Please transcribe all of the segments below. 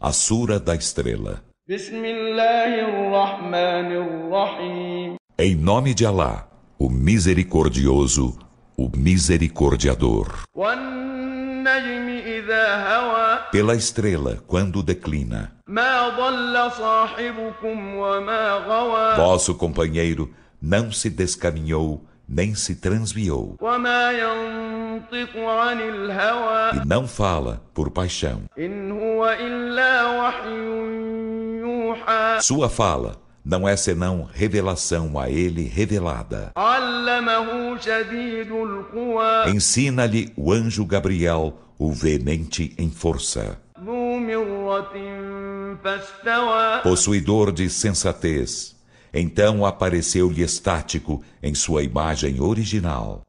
a Sura da Estrela. Em nome de Alá, o Misericordioso, o Misericordiador. Pela estrela, quando declina. Vosso companheiro não se descaminhou nem se transviou. E não fala por paixão. Sua fala não é senão revelação a ele revelada. Ensina-lhe o anjo Gabriel, o veemente em força. Possuidor de sensatez então apareceu-lhe estático em sua imagem original,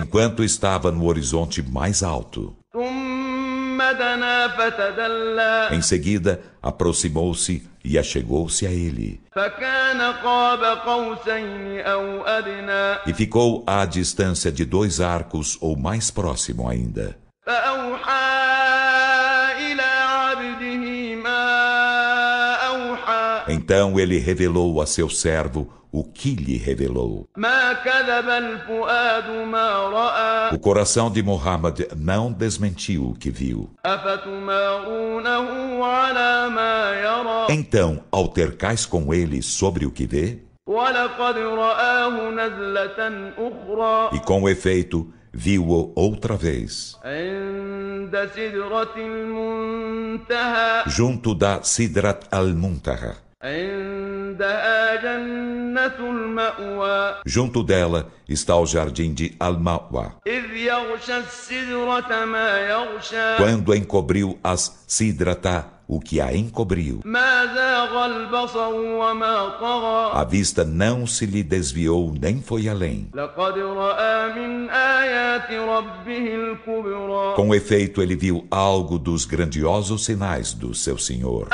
enquanto estava no horizonte mais alto. Em seguida, aproximou-se e achegou-se a ele. E ficou à distância de dois arcos ou mais próximo ainda. Então ele revelou a seu servo o que lhe revelou. O coração de Muhammad não desmentiu o que viu. Então altercais com ele sobre o que vê? E com efeito, viu-o outra vez. Junto da Sidrat al-Muntaha. Junto dela está o jardim de Al-Ma'wa. Quando encobriu as Sidrata, o que a encobriu. A vista não se lhe desviou nem foi além. Com efeito, ele viu algo dos grandiosos sinais do seu Senhor.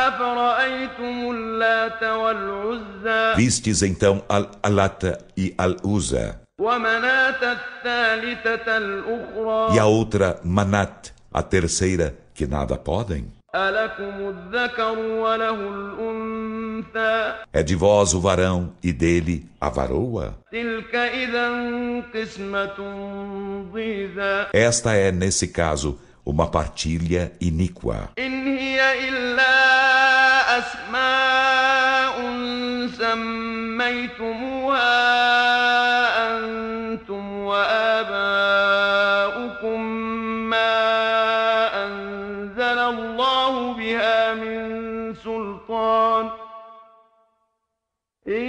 Vistes então Al-Alata e al uzza E a outra, Manat, a terceira, que nada podem. É de vós o varão e dele a varoa. Esta é, nesse caso, uma partilha iníqua. سميتموها أنتم وآباؤكم ما أنزل الله بها من سلطان إن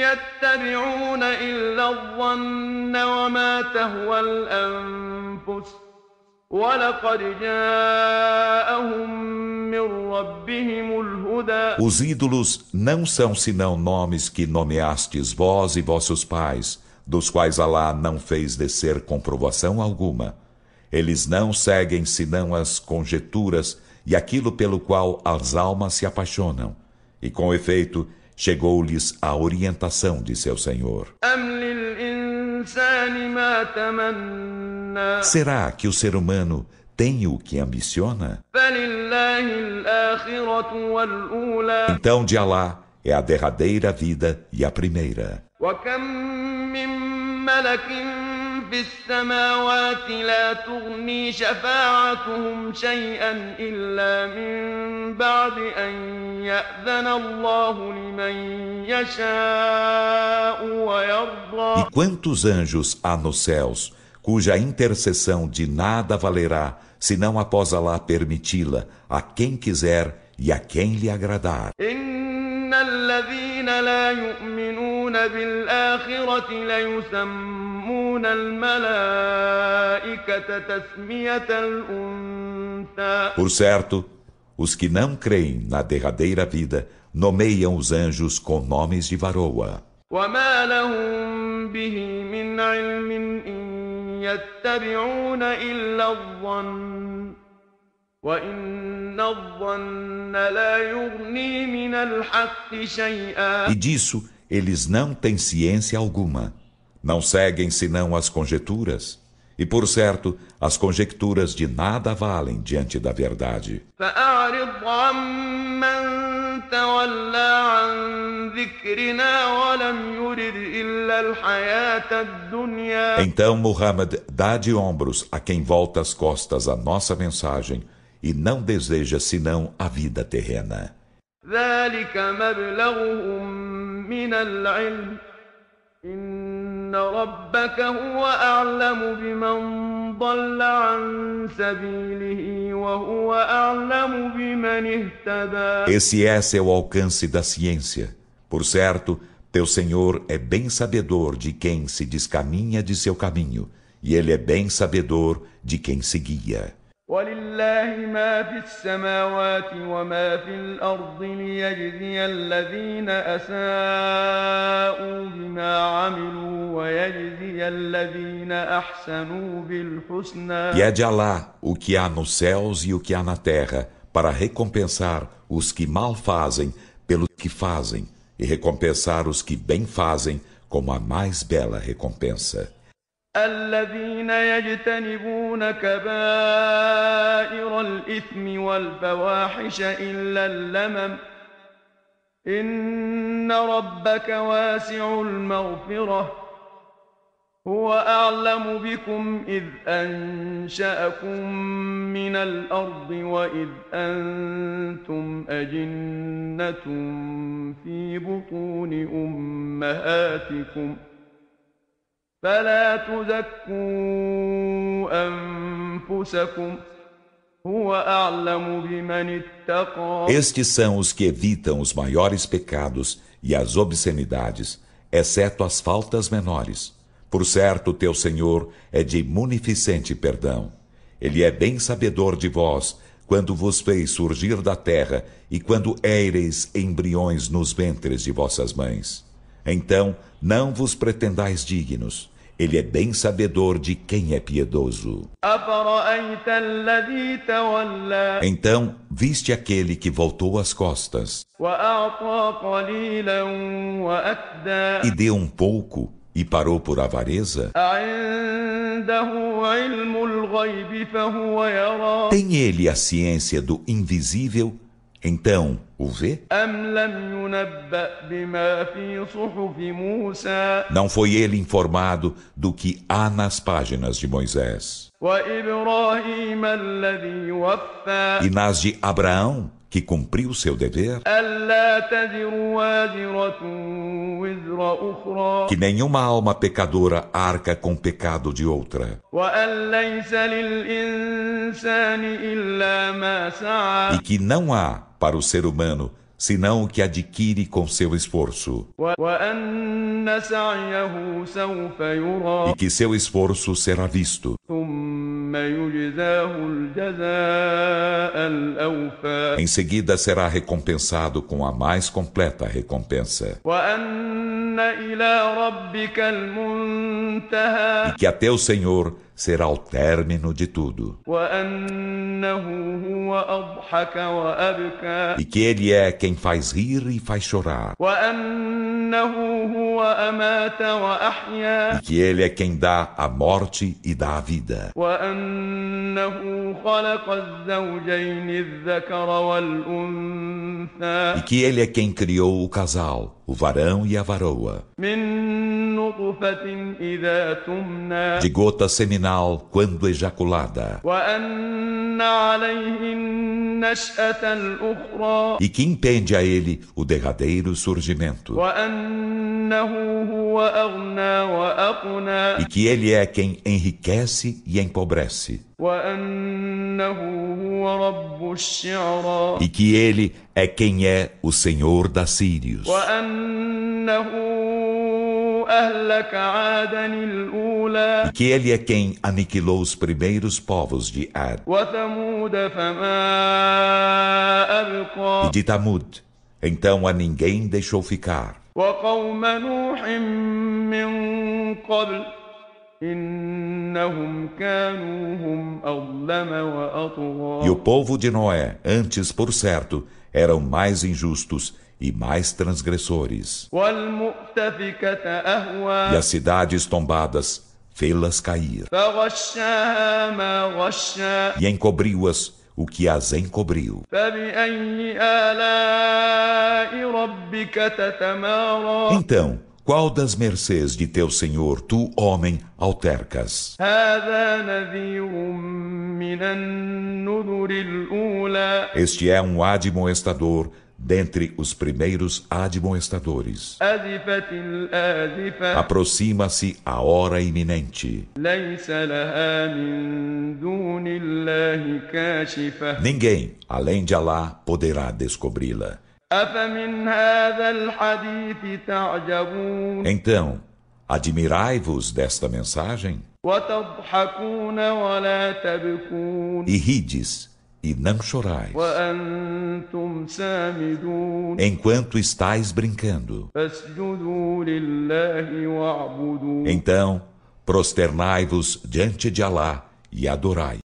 يتبعون إلا الظن وما تهوى الأنفس Os ídolos não são senão nomes que nomeastes vós e vossos pais, dos quais Alá não fez descer comprovação alguma. Eles não seguem senão as conjeturas e aquilo pelo qual as almas se apaixonam. E com efeito, chegou-lhes a orientação de seu Senhor. Será que o ser humano tem o que ambiciona? Então de Alá é a derradeira vida e a primeira. في السماوات لا تغني شفاعتهم شيئا إلا من بعد أن يأذن الله لمن يشاء ويرضى E quantos anjos há nos céus, cuja intercessão de nada valerá, senão após Allah permiti-la, a quem quiser e a quem lhe agradar. إن الذين لا يؤمنون بالآخرة ليسمون يسمون الملائكة تسمية الأنثى Por certo, os que não creem na derradeira vida nomeiam os anjos com nomes de varoa. وما لهم به من علم إن يتبعون إلا الظن E disso eles não têm ciência alguma. Não seguem senão as conjecturas. E por certo, as conjecturas de nada valem diante da verdade. Então, Muhammad, dá de ombros a quem volta as costas à nossa mensagem e não deseja senão a vida terrena. ذلك مبلغهم من العلم esse é seu alcance da ciência. Por certo, teu Senhor é bem sabedor de quem se descaminha de seu caminho, e ele é bem sabedor de quem se guia. ولله ما في السماوات وما في الأرض ليجزي الذين أساءوا بما عملوا ويجزي الذين أحسنوا بالحسنى E é de Allah o que há nos céus e o que há na terra para recompensar os que mal fazem pelo que fazem e recompensar os que bem fazem como a mais bela recompensa. الذين يجتنبون كبائر الإثم والفواحش إلا اللمم إن ربك واسع المغفرة هو أعلم بكم إذ أنشأكم من الأرض وإذ أنتم أجنة في بطون أمهاتكم ۖ فلا تزكوا أنفسكم Estes são os que evitam os maiores pecados e as obscenidades, exceto as faltas menores. Por certo, teu Senhor é de munificente perdão. Ele é bem sabedor de vós, quando vos fez surgir da terra e quando éreis embriões nos ventres de vossas mães. Então, não vos pretendais dignos. Ele é bem sabedor de quem é piedoso. Então, viste aquele que voltou as costas e deu um pouco e parou por avareza? Tem ele a ciência do invisível então, o vê? Não foi ele informado do que há nas páginas de Moisés? E nas de Abraão, que cumpriu seu dever? Que nenhuma alma pecadora arca com pecado de outra. E que não há para o ser humano senão o que adquire com seu esforço. E que seu esforço será visto. Em seguida será recompensado com a mais completa recompensa. E que até o Senhor será o término de tudo. E que Ele é quem faz rir e faz chorar. E que Ele é quem dá a morte e dá a vida. E que Ele é quem criou o casal, o varão e a varoa de gota seminal quando ejaculada, e que impende a ele o derradeiro surgimento, e que ele é quem enriquece e empobrece. E que ele é quem é o Senhor das Sírios. E que ele é quem aniquilou os primeiros povos de Ad. E de Tamud. Então a ninguém deixou ficar. Hum e o povo de Noé, antes por certo, eram mais injustos e mais transgressores. E as cidades tombadas fê-las cair. E encobriu-as o que as encobriu. Então, qual das mercês de teu Senhor, tu, homem, altercas? Este é um admoestador dentre os primeiros admoestadores. Aproxima-se a hora iminente. Ninguém, além de Alá, poderá descobri-la. Então, admirai-vos desta mensagem? E rides e não chorais. Enquanto estáis brincando, então prosternai-vos diante de Alá e adorai.